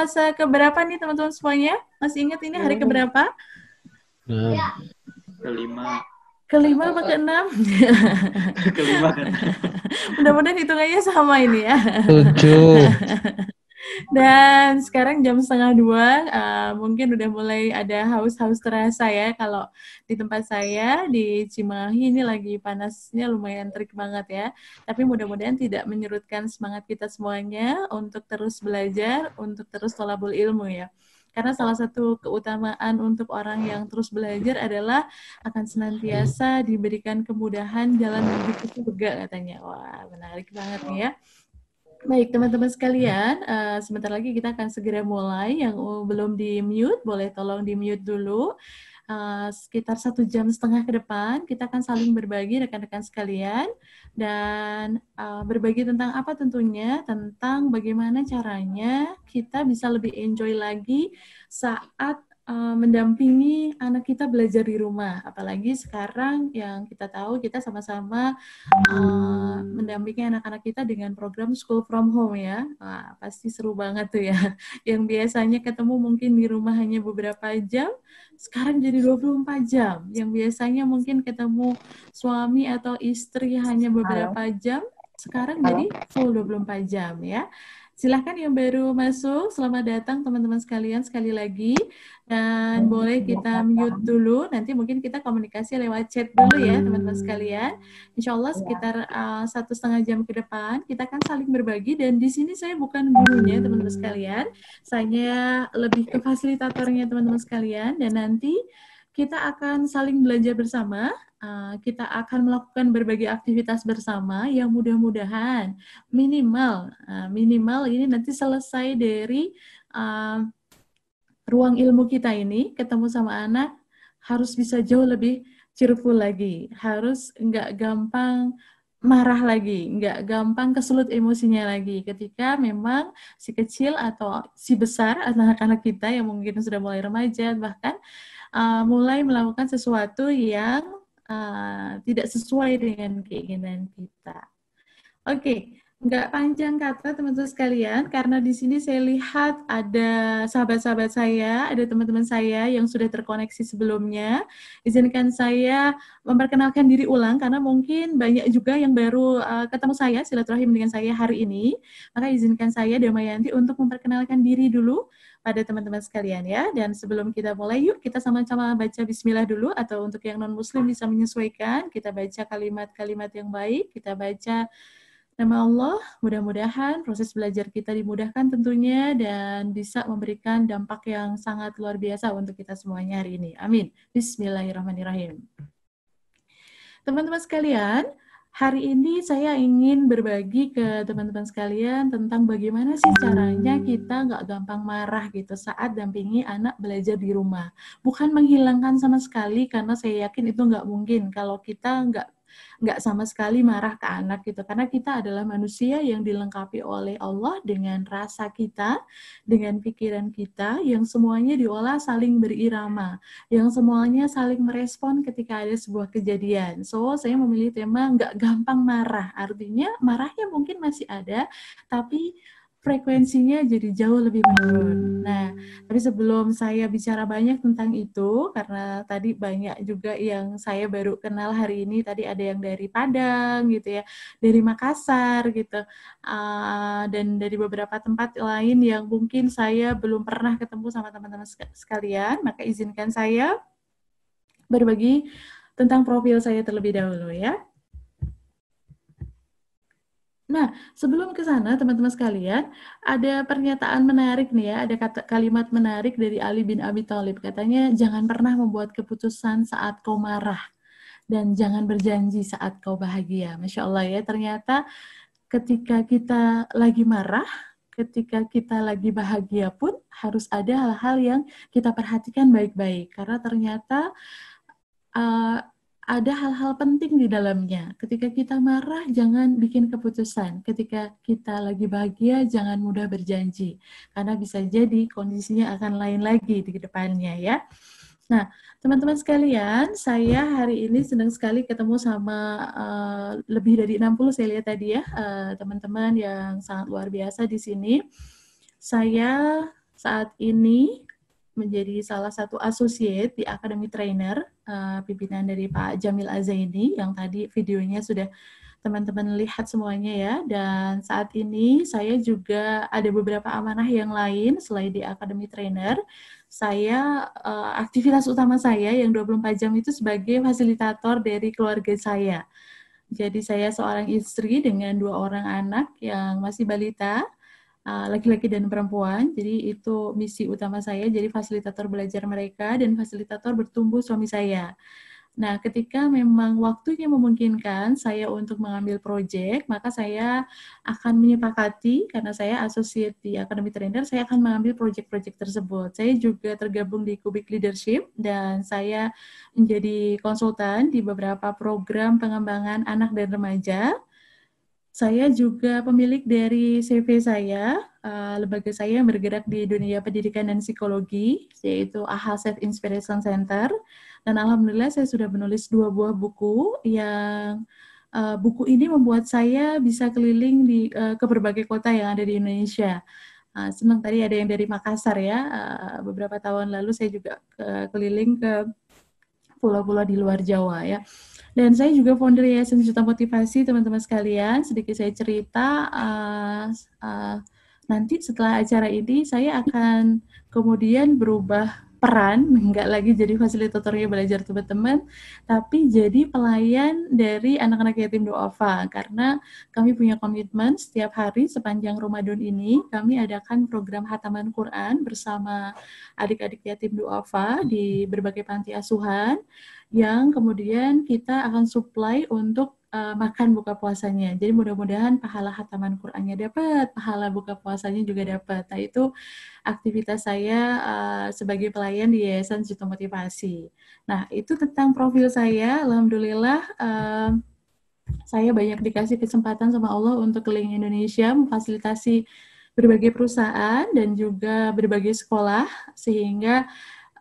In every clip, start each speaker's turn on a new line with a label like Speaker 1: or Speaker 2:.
Speaker 1: puasa keberapa nih teman-teman semuanya? Masih ingat ini hari iya. keberapa? Enam. Iya. Kelima. Kelima apa keenam? Kelima kan. Mudah-mudahan hitungannya sama ini ya. Tujuh. Dan sekarang jam setengah dua, uh, mungkin udah mulai ada haus-haus terasa ya. Kalau di tempat saya di Cimahi ini lagi panasnya lumayan terik banget ya. Tapi mudah-mudahan tidak menyurutkan semangat kita semuanya untuk terus belajar, untuk terus tolabul ilmu ya. Karena salah satu keutamaan untuk orang yang terus belajar adalah akan senantiasa diberikan kemudahan jalan menuju ke surga katanya. Wah, menarik banget nih ya. Baik, teman-teman sekalian, uh, sebentar lagi kita akan segera mulai. Yang oh, belum di-mute, boleh tolong di-mute dulu. Uh, sekitar satu jam setengah ke depan, kita akan saling berbagi rekan-rekan sekalian dan uh, berbagi tentang apa tentunya tentang bagaimana caranya kita bisa lebih enjoy lagi saat Eh, mendampingi anak kita belajar di rumah. Apalagi sekarang yang kita tahu kita sama-sama uh, mendampingi anak-anak kita dengan program school from home ya. Wah, pasti seru banget tuh ya. Yang biasanya ketemu mungkin di rumah hanya beberapa jam, sekarang jadi 24 jam. Yang biasanya mungkin ketemu suami atau istri hanya beberapa jam, sekarang jadi full 24 jam ya. Silahkan yang baru masuk, selamat datang teman-teman sekalian sekali lagi. Dan boleh kita mute dulu, nanti mungkin kita komunikasi lewat chat dulu ya teman-teman sekalian. Insya Allah sekitar eh, satu setengah jam ke depan, kita akan saling berbagi. Dan di sini saya bukan gurunya teman-teman sekalian, saya lebih ke fasilitatornya teman-teman sekalian. Dan nanti kita akan saling belajar bersama Eh, kita akan melakukan berbagai aktivitas bersama yang mudah-mudahan minimal eh, minimal ini nanti selesai dari eh, ruang ilmu kita ini ketemu sama anak harus bisa jauh lebih cheerful lagi harus nggak gampang marah lagi, nggak gampang kesulut emosinya lagi. Ketika memang si kecil atau si besar anak-anak kita yang mungkin sudah mulai remaja bahkan uh, mulai melakukan sesuatu yang Eh, tidak sesuai dengan keinginan kita. Oke, okay. nggak panjang kata teman-teman sekalian, karena di sini saya lihat ada sahabat-sahabat saya, ada teman-teman saya yang sudah terkoneksi sebelumnya. Izinkan saya memperkenalkan diri ulang, karena mungkin banyak juga yang baru uh, ketemu saya, silaturahim dengan saya hari ini. Maka izinkan saya, Damayanti, untuk memperkenalkan diri dulu pada teman-teman sekalian ya. Dan sebelum kita mulai, yuk kita sama-sama baca bismillah dulu atau untuk yang non-muslim bisa menyesuaikan. Kita baca kalimat-kalimat yang baik, kita baca nama Allah. Mudah-mudahan proses belajar kita dimudahkan tentunya dan bisa memberikan dampak yang sangat luar biasa untuk kita semuanya hari ini. Amin. Bismillahirrahmanirrahim. Teman-teman sekalian, Hari ini saya ingin berbagi ke teman-teman sekalian tentang bagaimana sih caranya kita nggak gampang marah gitu saat dampingi anak belajar di rumah. Bukan menghilangkan sama sekali karena saya yakin itu nggak mungkin kalau kita nggak nggak sama sekali marah ke anak gitu karena kita adalah manusia yang dilengkapi oleh Allah dengan rasa kita dengan pikiran kita yang semuanya diolah saling berirama yang semuanya saling merespon ketika ada sebuah kejadian so saya memilih tema nggak gampang marah artinya marahnya mungkin masih ada tapi frekuensinya jadi jauh lebih menurun. Nah, tapi sebelum saya bicara banyak tentang itu, karena tadi banyak juga yang saya baru kenal hari ini, tadi ada yang dari Padang gitu ya, dari Makassar gitu, uh, dan dari beberapa tempat lain yang mungkin saya belum pernah ketemu sama teman-teman sekalian, maka izinkan saya berbagi tentang profil saya terlebih dahulu ya. Nah, sebelum ke sana, teman-teman sekalian, ada pernyataan menarik nih ya, ada kata, kalimat menarik dari Ali bin Abi Thalib. Katanya, jangan pernah membuat keputusan saat kau marah, dan jangan berjanji saat kau bahagia. Masya Allah ya, ternyata ketika kita lagi marah, ketika kita lagi bahagia pun harus ada hal-hal yang kita perhatikan baik-baik. Karena ternyata... Eh, ada hal-hal penting di dalamnya. Ketika kita marah, jangan bikin keputusan. Ketika kita lagi bahagia, jangan mudah berjanji. Karena bisa jadi kondisinya akan lain lagi di depannya ya. Nah, teman-teman sekalian, saya hari ini senang sekali ketemu sama uh, lebih dari 60 saya lihat tadi ya, eh, teman-teman uh, teman -teman yang sangat luar biasa di sini. Saya saat ini menjadi salah satu associate di Academy Trainer, uh, pimpinan dari Pak Jamil Azaini yang tadi videonya sudah teman-teman lihat semuanya ya. Dan saat ini saya juga ada beberapa amanah yang lain selain di Academy Trainer. Saya uh, aktivitas utama saya yang 24 jam itu sebagai fasilitator dari keluarga saya. Jadi saya seorang istri dengan dua orang anak yang masih balita Eh, laki-laki uh, dan perempuan. Jadi itu misi utama saya. Jadi fasilitator belajar mereka dan fasilitator bertumbuh suami saya. Nah, ketika memang waktunya memungkinkan saya untuk mengambil proyek, maka saya akan menyepakati karena saya associate di Akademi Trainer, saya akan mengambil proyek-proyek tersebut. Saya juga tergabung di Kubik Leadership dan saya menjadi konsultan di beberapa program pengembangan anak dan remaja saya juga pemilik dari CV saya, uh, lembaga saya yang bergerak di dunia pendidikan dan psikologi, yaitu Self Inspiration Center. Dan alhamdulillah saya sudah menulis dua buah buku yang uh, buku ini membuat saya bisa keliling di uh, ke berbagai kota yang ada di Indonesia. Uh, senang tadi ada yang dari Makassar ya. Uh, beberapa tahun lalu saya juga ke, keliling ke pulau-pulau di luar Jawa ya. Dan saya juga founder Yayasan Juta Motivasi, teman-teman sekalian. Sedikit saya cerita, uh, uh, nanti setelah acara ini saya akan kemudian berubah peran, nggak lagi jadi fasilitatornya belajar teman-teman, tapi jadi pelayan dari anak-anak yatim duafa. Karena kami punya komitmen setiap hari sepanjang Ramadan ini, kami adakan program hataman Quran bersama adik-adik yatim duafa di berbagai panti asuhan yang kemudian kita akan supply untuk uh, makan buka puasanya. Jadi mudah-mudahan pahala hataman Qur'annya dapat, pahala buka puasanya juga dapat. Nah itu aktivitas saya uh, sebagai pelayan di Yayasan Juta Motivasi. Nah itu tentang profil saya, Alhamdulillah uh, saya banyak dikasih kesempatan sama Allah untuk keliling Indonesia, memfasilitasi berbagai perusahaan dan juga berbagai sekolah, sehingga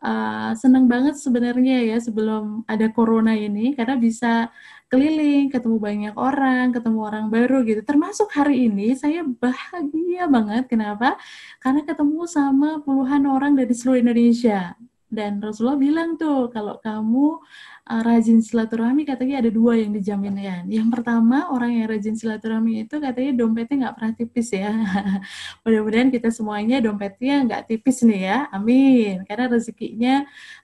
Speaker 1: uh, eh, senang banget sebenarnya ya sebelum ada corona ini karena bisa keliling, ketemu banyak orang, ketemu orang baru gitu. Termasuk hari ini saya bahagia banget. Kenapa? Karena ketemu sama puluhan orang dari seluruh Indonesia. Dan Rasulullah bilang tuh, kalau kamu uh, rajin silaturahmi, katanya ada dua yang dijamin ya. Yang pertama, orang yang rajin silaturahmi itu katanya dompetnya nggak pernah tipis ya. Mudah-mudahan kita semuanya dompetnya nggak tipis nih ya. Amin. Karena rezekinya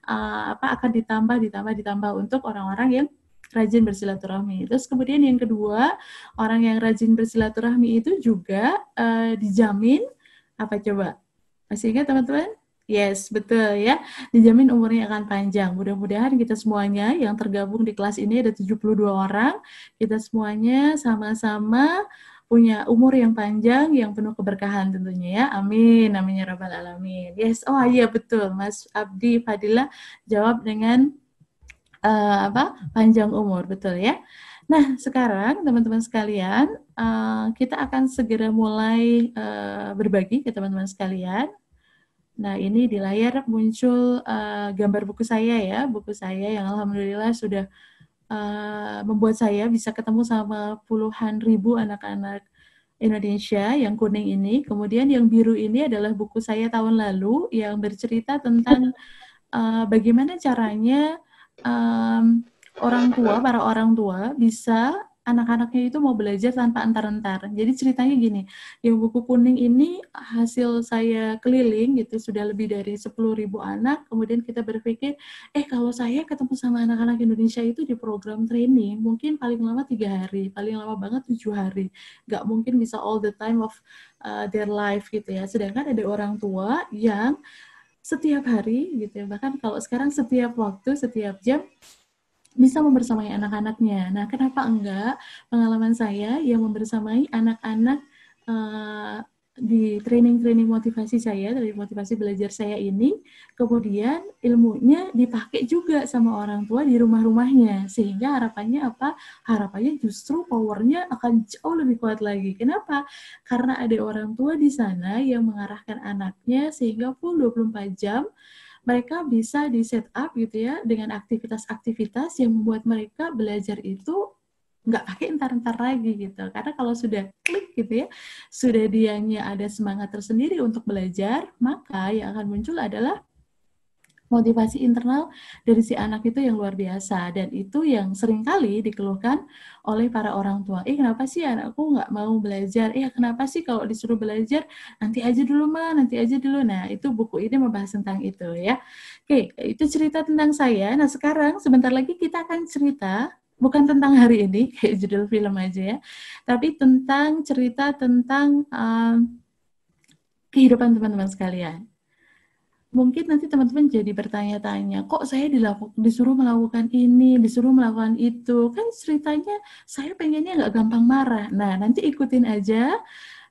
Speaker 1: uh, apa akan ditambah, ditambah, ditambah untuk orang-orang yang rajin bersilaturahmi. Terus kemudian yang kedua, orang yang rajin bersilaturahmi itu juga uh, dijamin apa coba? Masih ingat teman-teman? Yes, betul ya. Dijamin umurnya akan panjang. Mudah-mudahan kita semuanya yang tergabung di kelas ini ada 72 orang, kita semuanya sama-sama punya umur yang panjang, yang penuh keberkahan tentunya ya. Amin. namanya ya rabbal alamin. Yes. Oh iya betul. Mas Abdi Fadila jawab dengan uh, apa? panjang umur, betul ya. Nah, sekarang teman-teman sekalian, uh, kita akan segera mulai uh, berbagi ke teman-teman sekalian. Nah, ini di layar muncul uh, gambar buku saya ya, buku saya yang alhamdulillah sudah uh, membuat saya bisa ketemu sama puluhan ribu anak-anak Indonesia yang kuning ini. Kemudian yang biru ini adalah buku saya tahun lalu yang bercerita tentang uh, bagaimana caranya um, orang tua, para orang tua bisa anak-anaknya itu mau belajar tanpa antar-antar. Jadi ceritanya gini, yang buku kuning ini hasil saya keliling gitu sudah lebih dari 10.000 anak, kemudian kita berpikir, eh kalau saya ketemu sama anak-anak Indonesia itu di program training, mungkin paling lama tiga hari, paling lama banget tujuh hari. Gak mungkin bisa all the time of uh, their life gitu ya. Sedangkan ada orang tua yang setiap hari gitu ya, bahkan kalau sekarang setiap waktu, setiap jam, bisa membersamai anak-anaknya. Nah, kenapa enggak? Pengalaman saya yang membersamai anak-anak uh, di training-training motivasi saya, dari motivasi belajar saya ini, kemudian ilmunya dipakai juga sama orang tua di rumah-rumahnya. Sehingga harapannya apa? Harapannya justru powernya akan jauh lebih kuat lagi. Kenapa? Karena ada orang tua di sana yang mengarahkan anaknya sehingga full 24 jam mereka bisa di set up gitu ya dengan aktivitas-aktivitas yang membuat mereka belajar itu nggak pakai entar-entar lagi gitu. Karena kalau sudah klik gitu ya, sudah dianya ada semangat tersendiri untuk belajar, maka yang akan muncul adalah motivasi internal dari si anak itu yang luar biasa dan itu yang seringkali dikeluhkan oleh para orang tua. Eh kenapa sih anakku nggak mau belajar? Eh kenapa sih kalau disuruh belajar nanti aja dulu mah, nanti aja dulu. Nah itu buku ini membahas tentang itu ya. Oke itu cerita tentang saya. Nah sekarang sebentar lagi kita akan cerita bukan tentang hari ini kayak judul film aja ya, tapi tentang cerita tentang um, kehidupan teman-teman sekalian mungkin nanti teman-teman jadi bertanya-tanya, kok saya dilaku, disuruh melakukan ini, disuruh melakukan itu, kan ceritanya saya pengennya nggak gampang marah. Nah, nanti ikutin aja,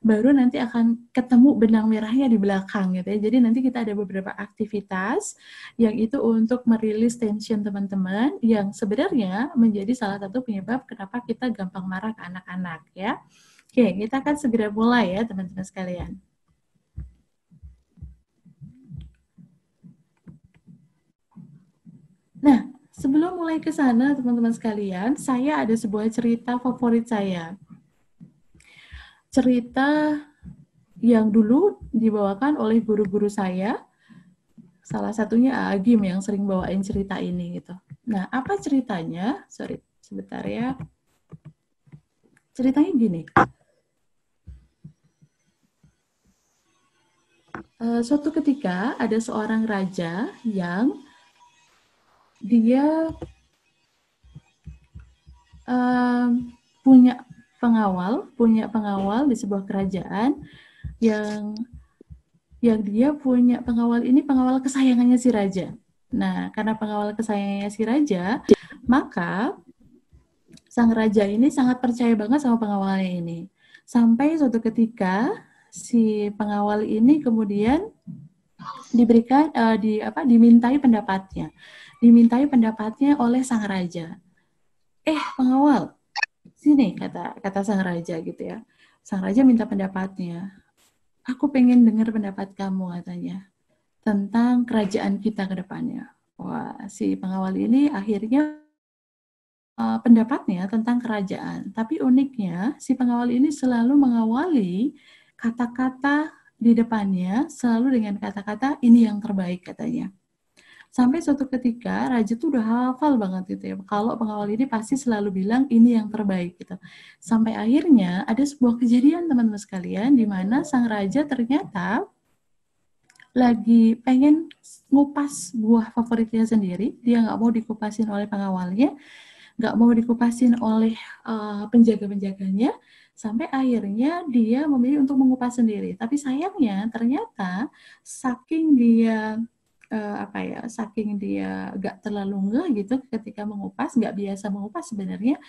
Speaker 1: baru nanti akan ketemu benang merahnya di belakang gitu ya. Jadi nanti kita ada beberapa aktivitas yang itu untuk merilis tension teman-teman yang sebenarnya menjadi salah satu penyebab kenapa kita gampang marah ke anak-anak ya. Oke, kita akan segera mulai ya teman-teman sekalian. Nah, sebelum mulai ke sana teman-teman sekalian, saya ada sebuah cerita favorit saya. Cerita yang dulu dibawakan oleh guru-guru saya, salah satunya Agim yang sering bawain cerita ini gitu. Nah, apa ceritanya? Sorry, sebentar ya. Ceritanya gini. Eh, suatu ketika ada seorang raja yang dia uh, punya pengawal, punya pengawal di sebuah kerajaan yang yang dia punya pengawal ini pengawal kesayangannya si raja. Nah, karena pengawal kesayangannya si raja, maka sang raja ini sangat percaya banget sama pengawalnya ini. Sampai suatu ketika si pengawal ini kemudian diberikan uh, di apa dimintai pendapatnya dimintai pendapatnya oleh sang raja. Eh, pengawal, sini kata kata sang raja gitu ya. Sang raja minta pendapatnya. Aku pengen dengar pendapat kamu katanya tentang kerajaan kita ke depannya. Wah, si pengawal ini akhirnya uh, pendapatnya tentang kerajaan. Tapi uniknya, si pengawal ini selalu mengawali kata-kata di depannya selalu dengan kata-kata ini yang terbaik katanya. Sampai suatu ketika Raja tuh udah hafal banget gitu ya. Kalau pengawal ini pasti selalu bilang ini yang terbaik gitu. Sampai akhirnya ada sebuah kejadian teman-teman sekalian di mana sang raja ternyata lagi pengen ngupas buah favoritnya sendiri, dia nggak mau dikupasin oleh pengawalnya, nggak mau dikupasin oleh uh, penjaga-penjaganya, sampai akhirnya dia memilih untuk mengupas sendiri. Tapi sayangnya ternyata saking dia uh, apa ya saking dia gak terlalu ngeh gitu ketika mengupas nggak biasa mengupas sebenarnya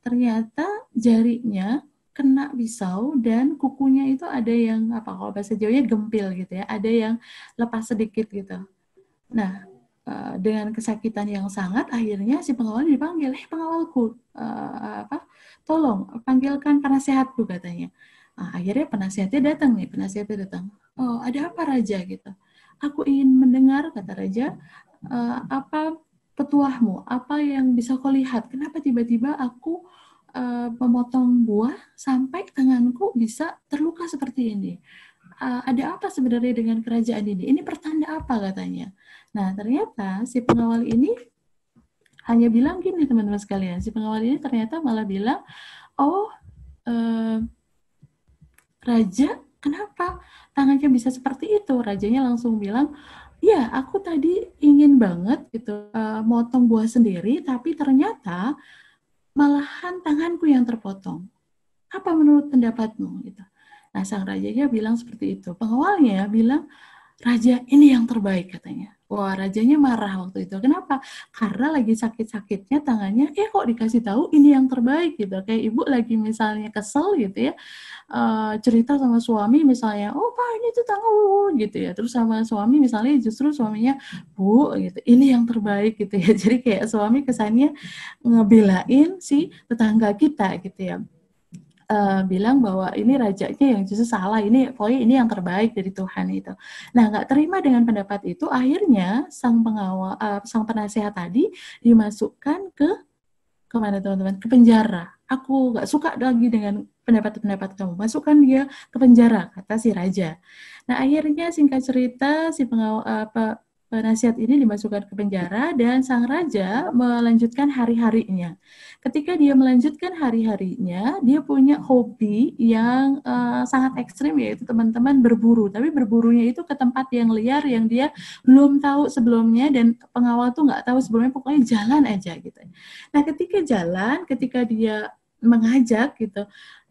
Speaker 1: ternyata jarinya kena pisau dan kukunya itu ada yang apa kalau bahasa Jawanya gempil gitu ya ada yang lepas sedikit gitu nah eh, dengan kesakitan yang sangat akhirnya si pengawal dipanggil eh pengawalku eh, apa tolong panggilkan penasehatku katanya nah, akhirnya penasehatnya datang nih penasehatnya datang oh ada apa raja gitu Aku ingin mendengar, kata Raja, uh, apa petuahmu, apa yang bisa kau lihat? Kenapa tiba-tiba aku uh, memotong buah sampai tanganku bisa terluka seperti ini? Uh, ada apa sebenarnya dengan kerajaan ini? Ini pertanda apa katanya? Nah, ternyata si pengawal ini hanya bilang gini teman-teman sekalian. Si pengawal ini ternyata malah bilang, oh, uh, raja, kenapa? tangannya bisa seperti itu rajanya langsung bilang ya aku tadi ingin banget gitu uh, motong buah sendiri tapi ternyata malahan tanganku yang terpotong apa menurut pendapatmu gitu nah sang rajanya bilang seperti itu pengawalnya bilang raja ini yang terbaik katanya Wah, rajanya marah waktu itu. Kenapa? Karena lagi sakit-sakitnya tangannya, eh kok dikasih tahu ini yang terbaik gitu. Kayak ibu lagi misalnya kesel gitu ya, uh, cerita sama suami misalnya, oh pak ini tuh tangan gitu ya. Terus sama suami misalnya justru suaminya, bu gitu, ini yang terbaik gitu ya. Jadi kayak suami kesannya ngebelain si tetangga kita gitu ya uh, bilang bahwa ini rajanya yang justru salah ini pokoknya ini yang terbaik dari Tuhan itu nah nggak terima dengan pendapat itu akhirnya sang pengawal uh, eh, sang penasehat tadi dimasukkan ke kemana teman-teman ke penjara aku nggak suka lagi dengan pendapat-pendapat kamu masukkan dia ke penjara kata si raja nah akhirnya singkat cerita si pengawal uh, eh, Penasihat eh, ini dimasukkan ke penjara dan sang raja melanjutkan hari-harinya. Ketika dia melanjutkan hari-harinya, dia punya hobi yang uh, sangat ekstrim yaitu teman-teman berburu. Tapi berburunya itu ke tempat yang liar yang dia belum tahu sebelumnya dan pengawal tuh nggak tahu sebelumnya. Pokoknya jalan aja gitu. Nah ketika jalan, ketika dia mengajak gitu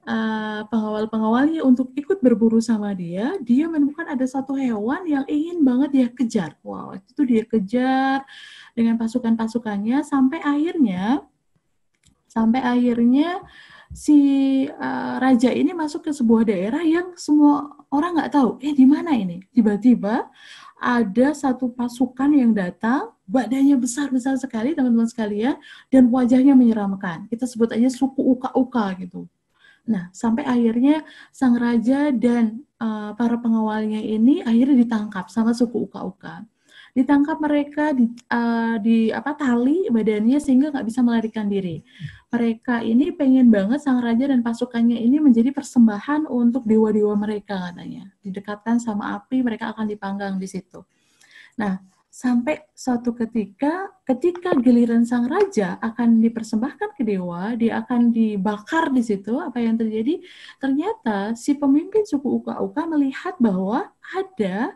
Speaker 1: Eh, pengawal-pengawalnya untuk ikut berburu sama dia, dia menemukan ada satu hewan yang ingin banget dia kejar. Wow, itu dia kejar dengan pasukan-pasukannya sampai akhirnya sampai akhirnya si uh, raja ini masuk ke sebuah daerah yang semua orang nggak tahu, eh di mana ini? Tiba-tiba ada satu pasukan yang datang, badannya besar-besar sekali teman-teman sekalian, dan wajahnya menyeramkan. Kita sebut aja suku uka-uka gitu. Nah, sampai akhirnya sang raja dan uh, para pengawalnya ini akhirnya ditangkap sama suku Uka-Uka. Ditangkap mereka di, uh, di apa tali badannya sehingga nggak bisa melarikan diri. Mereka ini pengen banget sang raja dan pasukannya ini menjadi persembahan untuk dewa-dewa mereka katanya. Didekatkan sama api, mereka akan dipanggang di situ. Nah, sampai suatu ketika ketika giliran sang raja akan dipersembahkan ke dewa, dia akan dibakar di situ, apa yang terjadi? Ternyata si pemimpin suku Uka-Uka melihat bahwa ada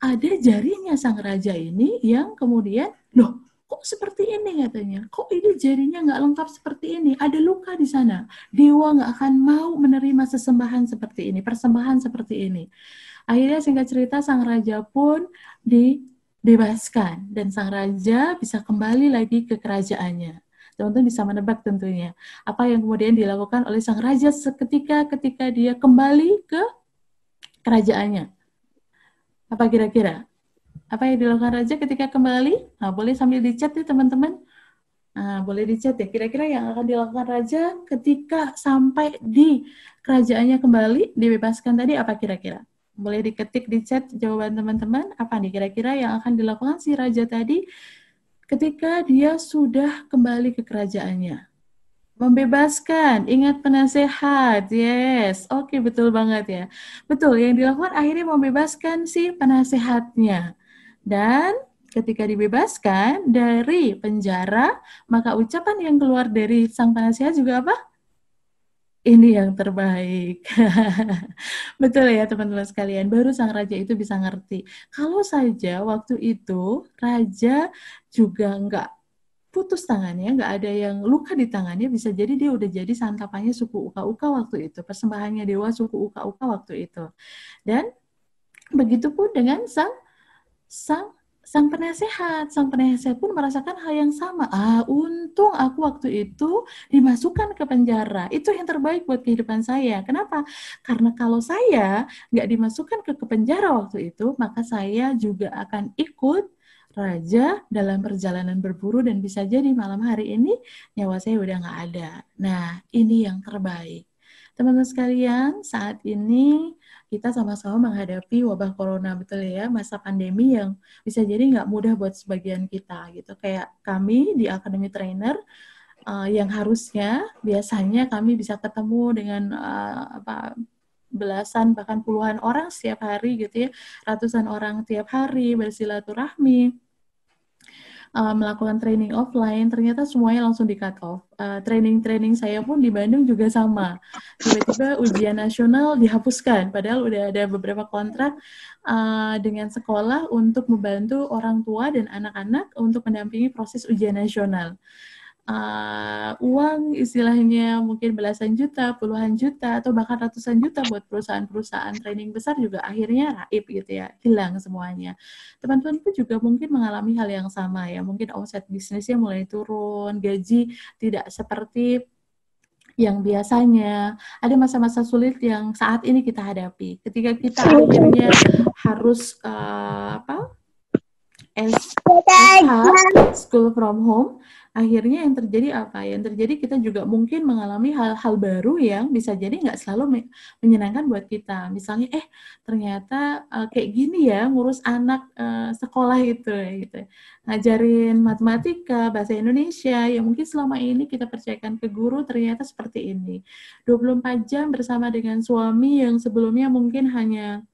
Speaker 1: ada jarinya sang raja ini yang kemudian, loh, kok seperti ini katanya, kok ini jarinya nggak lengkap seperti ini, ada luka di sana. Dewa nggak akan mau menerima sesembahan seperti ini, persembahan seperti ini. Akhirnya singkat cerita sang raja pun di bebaskan dan sang raja bisa kembali lagi ke kerajaannya. Teman-teman bisa menebak tentunya apa yang kemudian dilakukan oleh sang raja seketika ketika dia kembali ke kerajaannya. Apa kira-kira? Apa yang dilakukan raja ketika kembali? Nah, boleh sambil dicat ya teman-teman. Nah, boleh dicat ya. Kira-kira yang akan dilakukan raja ketika sampai di kerajaannya kembali dibebaskan tadi apa kira-kira? Boleh diketik di chat jawaban teman-teman, apa nih kira-kira yang akan dilakukan si raja tadi ketika dia sudah kembali ke kerajaannya? Membebaskan, ingat penasehat, yes, oke okay, betul banget ya. Betul, yang dilakukan akhirnya membebaskan si penasehatnya. Dan ketika dibebaskan dari penjara, maka ucapan yang keluar dari sang penasehat juga apa? ini yang terbaik. Betul ya teman-teman sekalian, baru sang raja itu bisa ngerti. Kalau saja waktu itu raja juga nggak putus tangannya, nggak ada yang luka di tangannya, bisa jadi dia udah jadi santapannya suku Uka-Uka waktu itu, persembahannya dewa suku Uka-Uka waktu itu. Dan begitu pun dengan sang sang Sang penasehat, sang penasehat pun merasakan hal yang sama. Ah, untung aku waktu itu dimasukkan ke penjara. Itu yang terbaik buat kehidupan saya. Kenapa? Karena kalau saya nggak dimasukkan ke, ke penjara waktu itu, maka saya juga akan ikut raja dalam perjalanan berburu dan bisa jadi malam hari ini nyawa saya udah nggak ada. Nah, ini yang terbaik. Teman-teman sekalian, saat ini kita sama-sama menghadapi wabah corona, betul ya, masa pandemi yang bisa jadi nggak mudah buat sebagian kita, gitu. Kayak kami di Academy Trainer, uh, yang harusnya biasanya kami bisa ketemu dengan uh, apa belasan bahkan puluhan orang setiap hari gitu ya ratusan orang setiap hari bersilaturahmi uh, melakukan training offline, ternyata semuanya langsung di cut off. training eh, training-training saya pun di Bandung juga sama. Tiba-tiba ujian nasional dihapuskan, padahal udah ada beberapa kontrak uh, dengan sekolah untuk membantu orang tua dan anak-anak untuk mendampingi proses ujian nasional uh, uang istilahnya mungkin belasan juta, puluhan juta, atau bahkan ratusan juta buat perusahaan-perusahaan training besar juga akhirnya raib gitu ya, hilang semuanya. Teman-teman pun juga mungkin mengalami hal yang sama ya, mungkin omset bisnisnya mulai turun, gaji tidak seperti yang biasanya ada masa-masa sulit yang saat ini kita hadapi. Ketika kita akhirnya harus uh, apa? SH, school from home, akhirnya yang terjadi apa? Yang terjadi kita juga mungkin mengalami hal-hal baru yang bisa jadi nggak selalu menyenangkan buat kita. Misalnya, eh ternyata uh, kayak gini ya ngurus anak uh, sekolah itu, gitu. Ngajarin matematika, bahasa Indonesia, yang mungkin selama ini kita percayakan ke guru ternyata seperti ini. 24 jam bersama dengan suami yang sebelumnya mungkin hanya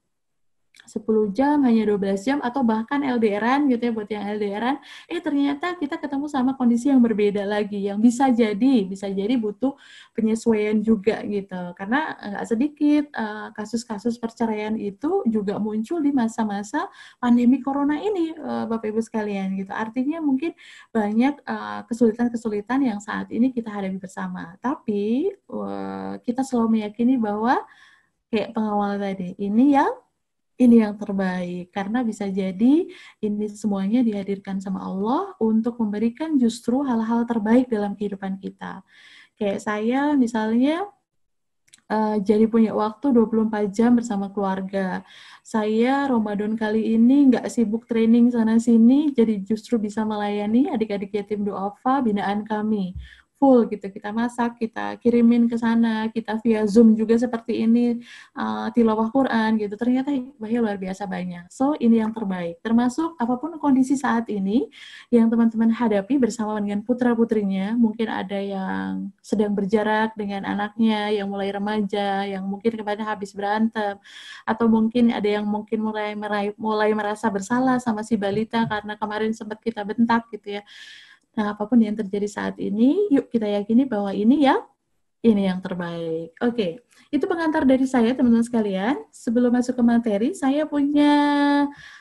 Speaker 1: 10 jam, hanya 12 jam, atau bahkan LDRan gitu ya buat yang LDRan, eh ternyata kita ketemu sama kondisi yang berbeda lagi, yang bisa jadi, bisa jadi butuh penyesuaian juga gitu. Karena eh, nggak sedikit kasus eh, kasus-kasus perceraian itu juga muncul di masa-masa pandemi corona ini, uh, eh, Bapak-Ibu sekalian gitu. Artinya mungkin banyak kesulitan kesulitan-kesulitan yang saat ini kita hadapi bersama. Tapi uh, kita selalu meyakini bahwa kayak pengawal tadi, ini yang ini yang terbaik karena bisa jadi ini semuanya dihadirkan sama Allah untuk memberikan justru hal-hal terbaik dalam kehidupan kita. Kayak saya misalnya uh, jadi punya waktu 24 jam bersama keluarga. Saya Ramadan kali ini nggak sibuk training sana sini jadi justru bisa melayani adik-adik yatim doafa binaan kami full gitu kita masak kita kirimin ke sana kita via zoom juga seperti ini uh, tilawah Quran gitu ternyata hikmahnya luar biasa banyak so ini yang terbaik termasuk apapun kondisi saat ini yang teman-teman hadapi bersama dengan putra putrinya mungkin ada yang sedang berjarak dengan anaknya yang mulai remaja yang mungkin kemarin habis berantem atau mungkin ada yang mungkin mulai mulai merasa bersalah sama si balita karena kemarin sempat kita bentak gitu ya Nah, apapun yang terjadi saat ini, yuk kita yakini bahwa ini ya ini yang terbaik. Oke, okay. itu pengantar dari saya teman-teman sekalian. Sebelum masuk ke materi, saya punya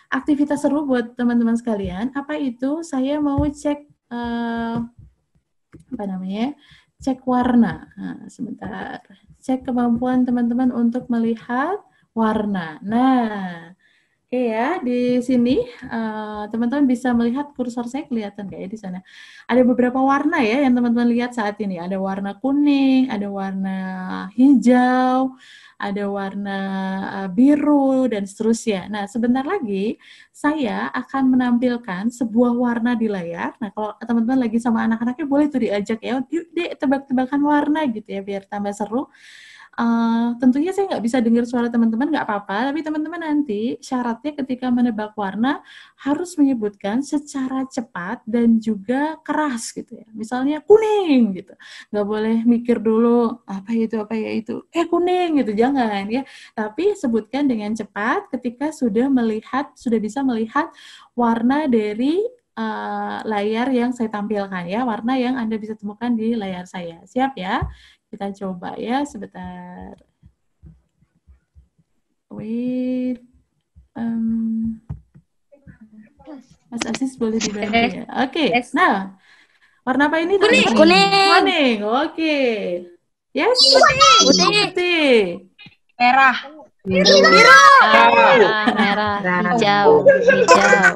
Speaker 1: aktivitas seru buat teman-teman sekalian. Apa itu? Saya mau cek uh, apa namanya? Cek warna. Nah, sebentar. Cek kemampuan teman-teman untuk melihat warna. Nah, Oke ya, di sini eh, teman-teman uh, bisa melihat kursor saya kelihatan kayak di sana. Ada beberapa warna ya yang teman-teman lihat saat ini. Ada warna kuning, ada warna hijau, ada warna eh, biru dan seterusnya. Nah, sebentar lagi saya akan menampilkan sebuah warna di layar. Nah, kalau teman-teman lagi sama anak-anaknya boleh tuh diajak ya, yuk deh tebak-tebakan warna gitu ya biar tambah seru. Eh, tentunya saya nggak bisa dengar suara teman-teman, nggak apa-apa. Tapi teman-teman nanti syaratnya ketika menebak warna harus menyebutkan secara cepat dan juga keras gitu ya. Misalnya kuning gitu, nggak boleh mikir dulu apa itu apa ya itu. Eh kuning gitu, jangan ya. Tapi sebutkan dengan cepat ketika sudah melihat, sudah bisa melihat warna dari uh, layar yang saya tampilkan ya, warna yang Anda bisa temukan di layar saya. Siap ya? Kita coba ya sebentar. Wait. Um, Mas Asis boleh dibantu eh, ya? Oke. Okay. Nah, warna apa ini? Kuning. Kuning. Kuning. Oke. Okay. Yes. Kuning. Putih. Merah. Biru. Biru. Ah, merah, hijau, hijau,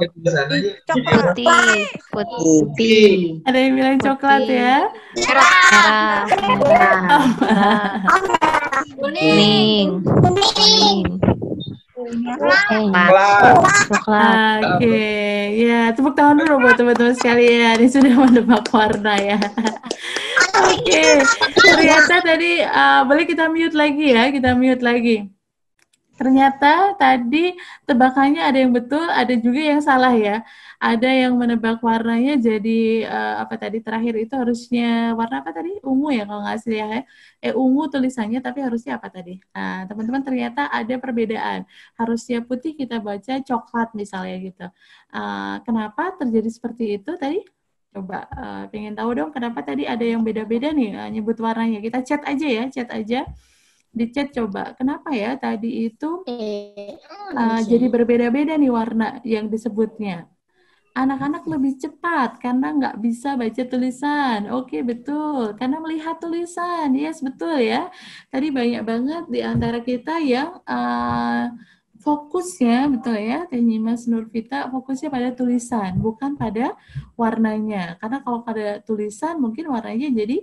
Speaker 1: putih, putih. Ada yang bilang coklat ya? Merah, merah, kuning, kuning. Coklat. Ah, oke, ya tepuk tangan dulu buat teman-teman sekalian. Ini sudah menebak warna ya. Oke, ternyata tadi uh, boleh kita mute lagi ya, kita mute lagi. Ternyata tadi tebakannya ada yang betul, ada juga yang salah ya. Ada yang menebak warnanya jadi uh, apa tadi terakhir itu harusnya warna apa tadi? Ungu ya kalau nggak salah ya. Eh ungu tulisannya tapi harusnya apa tadi? Nah, teman-teman ternyata ada perbedaan. Harusnya putih kita baca coklat misalnya gitu. Uh, kenapa terjadi seperti itu tadi? coba uh, pengen tahu dong kenapa tadi ada yang beda-beda nih uh, nyebut warnanya kita chat aja ya chat aja di chat coba kenapa ya tadi itu uh, jadi berbeda-beda nih warna yang disebutnya anak-anak hmm. lebih cepat karena nggak bisa baca tulisan. Oke, betul. Karena melihat tulisan. Yes, betul ya. Tadi banyak banget di antara kita yang uh, fokusnya, betul ya, tanya Mas Nurvita, fokusnya pada tulisan, bukan pada warnanya. Karena kalau pada tulisan mungkin warnanya jadi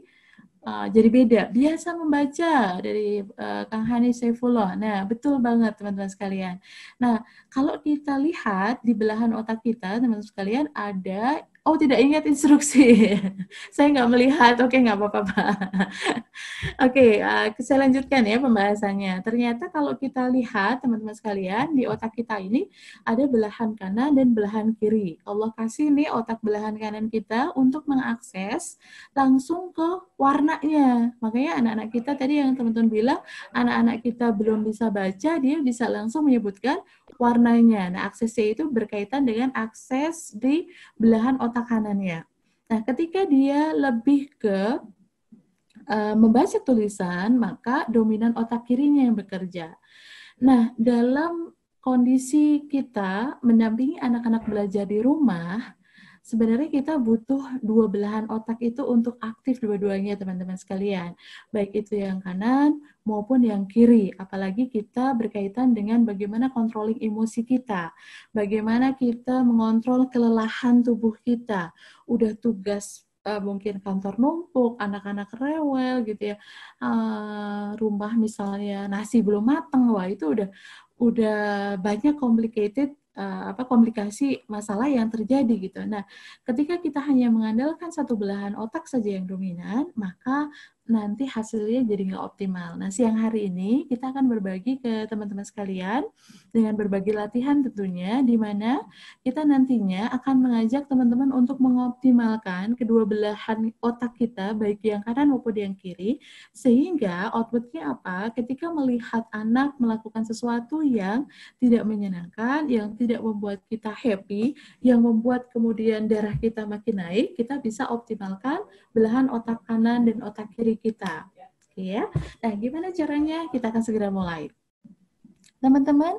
Speaker 1: uh, jadi beda. Biasa membaca dari uh, Kang Hani Saifullah. Nah, betul banget teman-teman sekalian. Nah, kalau kita lihat di belahan otak kita, teman-teman sekalian, ada oh tidak ingat instruksi, saya nggak melihat, oke nggak apa-apa oke, uh, saya lanjutkan ya pembahasannya. Ternyata kalau kita lihat teman-teman sekalian di otak kita ini ada belahan kanan dan belahan kiri. Allah kasih nih otak belahan kanan kita untuk mengakses langsung ke warnanya. Makanya anak-anak kita tadi yang teman-teman bilang anak-anak kita belum bisa baca, dia bisa langsung menyebutkan warnanya. Nah aksesnya itu berkaitan dengan akses di belahan otak otak kanannya. Nah, ketika dia lebih ke uh, membaca tulisan, maka dominan otak kirinya yang bekerja. Nah, dalam kondisi kita mendampingi anak-anak belajar di rumah, sebenarnya kita butuh dua belahan otak itu untuk aktif dua-duanya teman-teman sekalian. Baik itu yang kanan maupun yang kiri. Apalagi kita berkaitan dengan bagaimana controlling emosi kita. Bagaimana kita mengontrol kelelahan tubuh kita. Udah tugas eh, mungkin kantor numpuk, anak-anak rewel gitu ya, eh, rumah misalnya nasi belum mateng, wah itu udah udah banyak complicated uh, apa komplikasi masalah yang terjadi gitu. Nah, ketika kita hanya mengandalkan satu belahan otak saja yang dominan, maka nanti hasilnya jadi nggak optimal. Nah, siang hari ini kita akan berbagi ke teman-teman sekalian dengan berbagi latihan tentunya, di mana kita nantinya akan mengajak teman-teman untuk mengoptimalkan kedua belahan otak kita, baik yang kanan maupun yang kiri, sehingga outputnya apa? Ketika melihat anak melakukan sesuatu yang tidak menyenangkan, yang tidak membuat kita happy, yang membuat kemudian darah kita makin naik, kita bisa optimalkan belahan otak kanan dan otak kiri kita. ya. Nah, gimana caranya? Kita akan segera mulai. Teman-teman,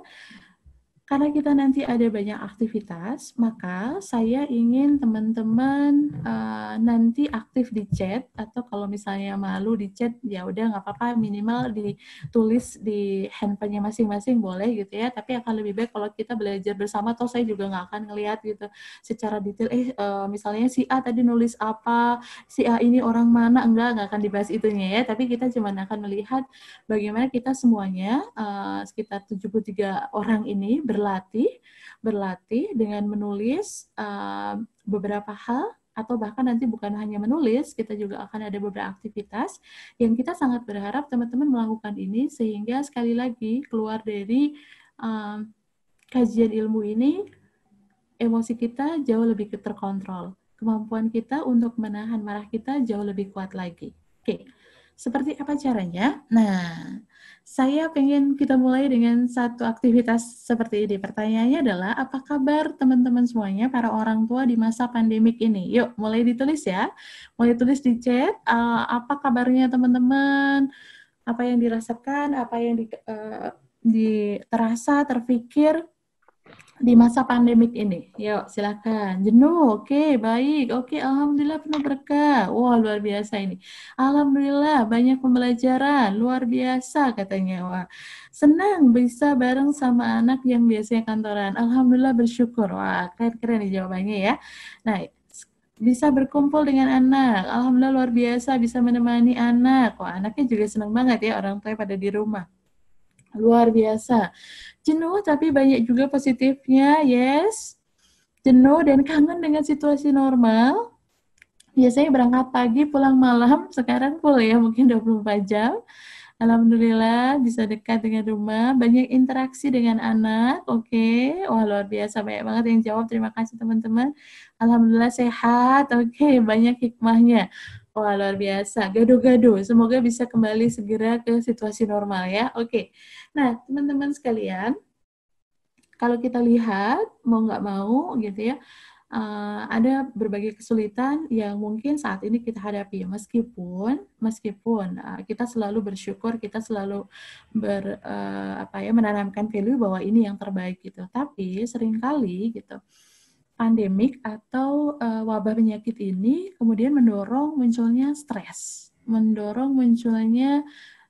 Speaker 1: karena kita nanti ada banyak aktivitas, maka saya ingin teman-teman uh, nanti aktif di chat atau kalau misalnya malu di chat ya udah nggak apa-apa minimal ditulis di handphonenya masing-masing boleh gitu ya. Tapi akan lebih baik kalau kita belajar bersama atau saya juga nggak akan ngelihat gitu secara detail. Eh uh, misalnya si A tadi nulis apa, si A ini orang mana enggak nggak akan dibahas itunya ya. Tapi kita cuma akan melihat bagaimana kita semuanya uh, sekitar 73 orang ini ber berlatih, berlatih dengan menulis uh, beberapa hal atau bahkan nanti bukan hanya menulis, kita juga akan ada beberapa aktivitas yang kita sangat berharap teman-teman melakukan ini sehingga sekali lagi keluar dari uh, kajian ilmu ini emosi kita jauh lebih terkontrol. Kemampuan kita untuk menahan marah kita jauh lebih kuat lagi. Oke. Okay. Seperti apa caranya? Nah, saya pengen kita mulai dengan satu aktivitas seperti ini. Pertanyaannya adalah, apa kabar teman-teman semuanya, para orang tua di masa pandemik ini? Yuk, mulai ditulis ya. Mulai tulis di chat, uh, apa kabarnya teman-teman, apa yang dirasakan, apa yang di, uh, di terasa, terpikir, di masa pandemik ini? Yuk, silakan. Jenuh, oke, okay, baik. Oke, okay, alhamdulillah penuh berkah. Wah, wow, luar biasa ini. Alhamdulillah banyak pembelajaran, luar biasa katanya. Wah, senang bisa bareng sama anak yang biasanya kantoran. Alhamdulillah bersyukur. Wah, keren-keren nih jawabannya ya. Nah, bisa berkumpul dengan anak. Alhamdulillah luar biasa bisa menemani anak. Wah, anaknya juga senang banget ya orang tua pada di rumah luar biasa. Jenuh tapi banyak juga positifnya, yes. Jenuh dan kangen dengan situasi normal. Biasanya berangkat pagi, pulang malam, sekarang kuliah ya, mungkin 24 jam. Alhamdulillah bisa dekat dengan rumah, banyak interaksi dengan anak, oke. Okay. Wah luar biasa, banyak banget yang jawab, terima kasih teman-teman. Alhamdulillah sehat, oke, okay. banyak hikmahnya. Wah, luar biasa. Gaduh-gaduh. Semoga bisa kembali segera ke situasi normal ya. Oke. Nah, teman-teman sekalian, kalau kita lihat, mau nggak mau gitu ya, eh, ada berbagai kesulitan yang mungkin saat ini kita hadapi. Meskipun, meskipun eh, kita selalu bersyukur, kita selalu ber, eh, apa ya, menanamkan value bahwa ini yang terbaik gitu. Tapi seringkali gitu, pandemik atau uh, wabah penyakit ini kemudian mendorong munculnya stres, mendorong munculnya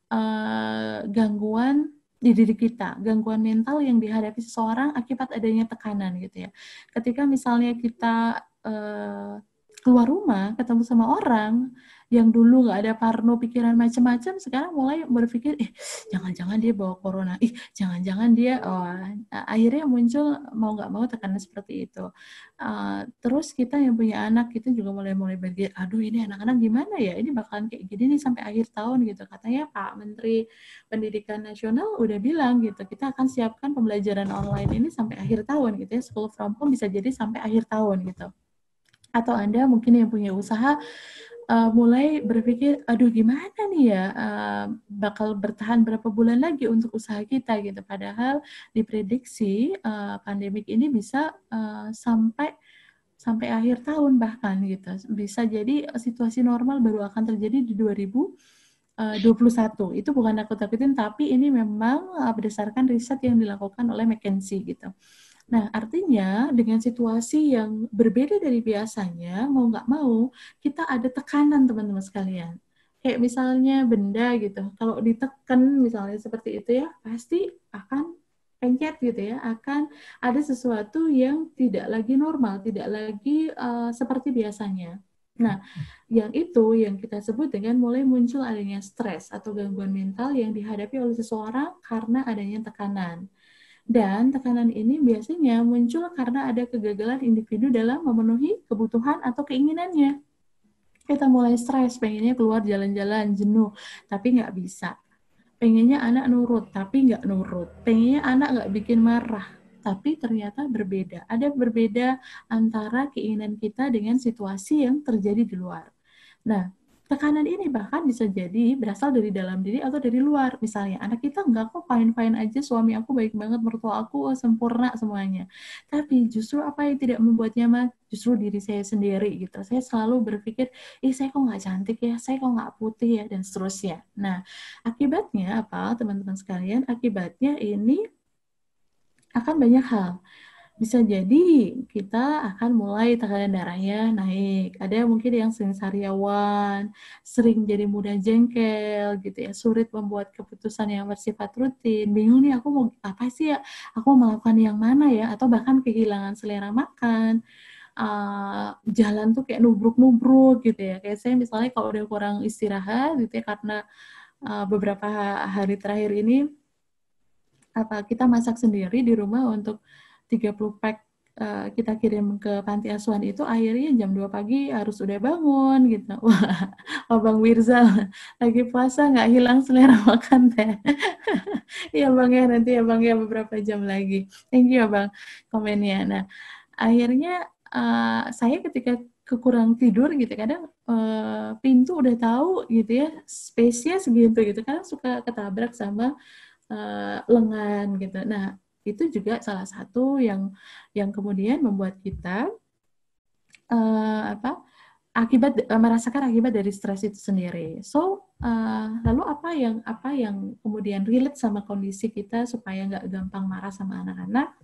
Speaker 1: uh, gangguan di diri kita, gangguan mental yang dihadapi seseorang akibat adanya tekanan gitu ya. Ketika misalnya kita uh, keluar rumah, ketemu sama orang, yang dulu nggak ada parno pikiran macam-macam sekarang mulai berpikir eh jangan-jangan dia bawa corona ih jangan-jangan dia oh, akhirnya muncul mau nggak mau tekanan seperti itu uh, terus kita yang punya anak kita juga mulai-mulai berpikir aduh ini anak-anak gimana ya ini bakalan kayak gini nih sampai akhir tahun gitu katanya Pak Menteri Pendidikan Nasional udah bilang gitu kita akan siapkan pembelajaran online ini sampai akhir tahun gitu ya school from home bisa jadi sampai akhir tahun gitu atau Anda mungkin yang punya usaha uh, mulai berpikir, aduh gimana nih ya, uh, bakal bertahan berapa bulan lagi untuk usaha kita gitu. Padahal diprediksi uh, pandemik ini bisa uh, sampai sampai akhir tahun bahkan gitu. Bisa jadi situasi normal baru akan terjadi di 2021. Itu bukan aku takutin tapi ini memang berdasarkan riset yang dilakukan oleh McKinsey gitu. Nah, artinya dengan situasi yang berbeda dari biasanya, mau nggak mau, kita ada tekanan teman-teman sekalian. Kayak misalnya benda gitu, kalau ditekan misalnya seperti itu ya, pasti akan pencet gitu ya, akan ada sesuatu yang tidak lagi normal, tidak lagi uh, seperti biasanya. Nah, yang itu yang kita sebut dengan mulai muncul adanya stres atau gangguan mental yang dihadapi oleh seseorang karena adanya tekanan. Dan tekanan ini biasanya muncul karena ada kegagalan individu dalam memenuhi kebutuhan atau keinginannya. Kita mulai stres, pengennya keluar jalan-jalan, jenuh, tapi nggak bisa. Pengennya anak nurut, tapi nggak nurut. Pengennya anak nggak bikin marah, tapi ternyata berbeda. Ada berbeda antara keinginan kita dengan situasi yang terjadi di luar. Nah, Tekanan ini bahkan bisa jadi berasal dari dalam diri atau dari luar. Misalnya, anak kita enggak kok fine-fine aja, suami aku baik banget, mertua aku oh, sempurna semuanya. Tapi justru apa yang tidak membuatnya nyaman? Justru diri saya sendiri gitu. Saya selalu berpikir, ih eh, saya kok nggak cantik ya, saya kok nggak putih ya, dan seterusnya. Nah, akibatnya apa teman-teman sekalian? Akibatnya ini akan banyak hal bisa jadi kita akan mulai tekanan darahnya naik. Ada yang mungkin yang sering sariawan, sering jadi mudah jengkel gitu ya, sulit membuat keputusan yang bersifat rutin, bingung nih aku mau apa sih ya, aku mau melakukan yang mana ya, atau bahkan kehilangan selera makan. Uh, jalan tuh kayak nubruk-nubruk gitu ya. Kayak saya misalnya kalau udah kurang istirahat gitu ya karena uh, beberapa hari terakhir ini apa kita masak sendiri di rumah untuk 30 pack uh, kita kirim ke panti asuhan itu akhirnya jam 2 pagi harus udah bangun gitu. Wah, Abang Wirza lagi puasa nggak hilang selera makan teh. Iya Bang ya nanti ya Bang ya beberapa jam lagi. Thank you Abang ya, komennya. Nah, akhirnya uh, saya ketika kekurang tidur gitu kadang e, pintu udah tahu gitu ya spesies gitu gitu kadang suka ketabrak sama e, lengan gitu nah itu juga salah satu yang yang kemudian membuat kita uh, apa akibat uh, merasakan akibat dari stres itu sendiri. So uh, lalu apa yang apa yang kemudian relate sama kondisi kita supaya nggak gampang marah sama anak-anak?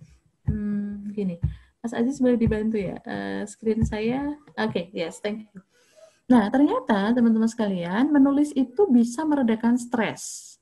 Speaker 1: Hmm, gini, Mas Aziz boleh dibantu ya uh, screen saya. Oke, okay, yes, thank you. Nah ternyata teman-teman sekalian menulis itu bisa meredakan stres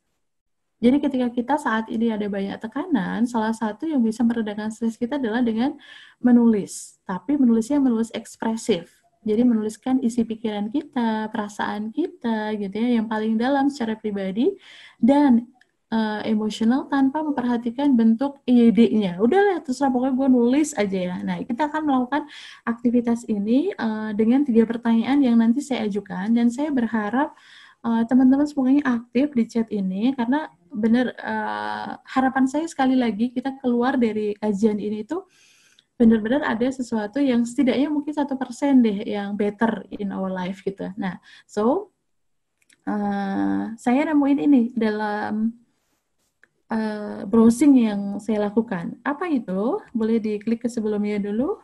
Speaker 1: jadi ketika kita saat ini ada banyak tekanan, salah satu yang bisa meredakan stres kita adalah dengan menulis. Tapi menulisnya menulis ekspresif. Jadi menuliskan isi pikiran kita, perasaan kita, gitu ya, yang paling dalam secara pribadi dan uh, emosional tanpa memperhatikan bentuk ide nya Udahlah, terserah pokoknya gue nulis aja ya. Nah, kita akan melakukan aktivitas ini uh, dengan tiga pertanyaan yang nanti saya ajukan dan saya berharap Eh, teman-teman uh, semuanya aktif di chat ini karena benar uh, eh, harapan saya sekali lagi kita keluar dari kajian ini itu benar-benar ada sesuatu yang setidaknya mungkin satu persen deh yang better in our life gitu. Nah, so uh, saya nemuin ini dalam uh, browsing yang saya lakukan. Apa itu? Boleh diklik ke sebelumnya dulu.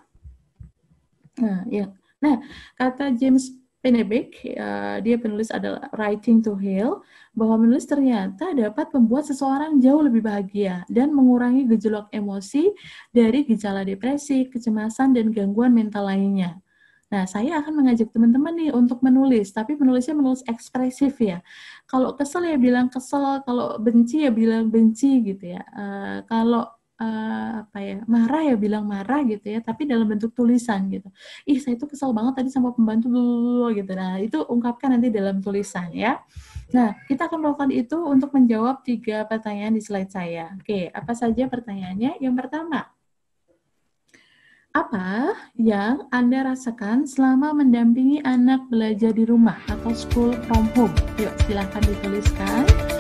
Speaker 1: Nah, ya. Nah, kata James Penebek, uh, dia penulis adalah Writing to Heal, bahwa menulis ternyata dapat membuat seseorang jauh lebih bahagia dan mengurangi gejolak emosi dari gejala depresi, kecemasan, dan gangguan mental lainnya. Nah, saya akan mengajak teman-teman nih untuk menulis, tapi menulisnya menulis ekspresif ya. Kalau kesel ya bilang kesel, kalau benci ya bilang benci gitu ya. Uh, kalau uh, apa ya marah ya bilang marah gitu ya tapi dalam bentuk tulisan gitu ih saya itu kesal banget tadi sama pembantu dulu gitu nah itu ungkapkan nanti dalam tulisan ya nah kita akan melakukan itu untuk menjawab tiga pertanyaan di slide saya oke apa saja pertanyaannya yang pertama apa yang Anda rasakan selama mendampingi anak belajar di rumah atau school from home? Yuk, silahkan dituliskan.